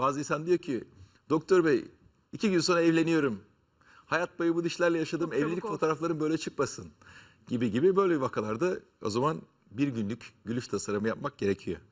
Bazı insan diyor ki doktor bey iki gün sonra evleniyorum. Hayat boyu bu dişlerle yaşadığım Çok evlilik fotoğraflarım böyle çıkmasın gibi gibi böyle vakalarda o zaman bir günlük gülüş tasarımı yapmak gerekiyor.